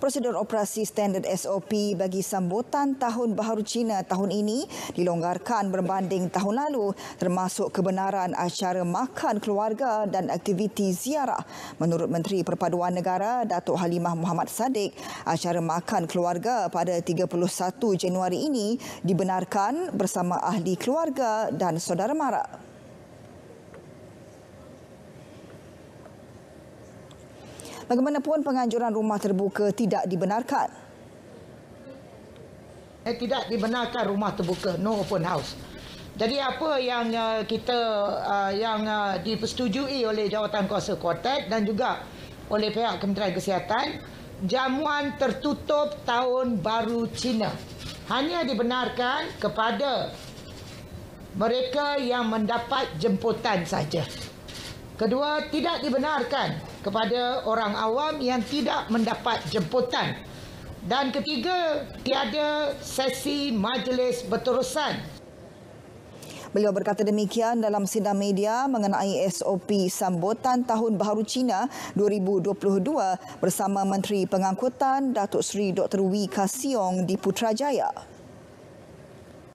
prosedur operasi standard SOP bagi sambutan Tahun Baharu Cina tahun ini dilonggarkan berbanding tahun lalu termasuk kebenaran acara makan keluarga dan aktiviti ziarah. Menurut Menteri Perpaduan Negara Datuk Halimah Muhammad Sadiq, acara makan keluarga pada 31 Januari ini dibenarkan bersama ahli keluarga dan saudara mara. Bagaimanapun penganjuran rumah terbuka tidak dibenarkan. Eh, tidak dibenarkan rumah terbuka, no open house. Jadi apa yang uh, kita uh, yang uh, dipersetujui oleh jawatan kuasa kuartet dan juga oleh pihak Kementerian Kesihatan, jamuan tertutup tahun baru Cina. Hanya dibenarkan kepada mereka yang mendapat jemputan saja. Kedua, tidak dibenarkan kepada orang awam yang tidak mendapat jemputan. Dan ketiga, tiada sesi majlis berterusan. Beliau berkata demikian dalam sidang media mengenai SOP sambutan Tahun Baharu Cina 2022 bersama Menteri Pengangkutan Datuk Seri Dr. Wee Siong di Putrajaya.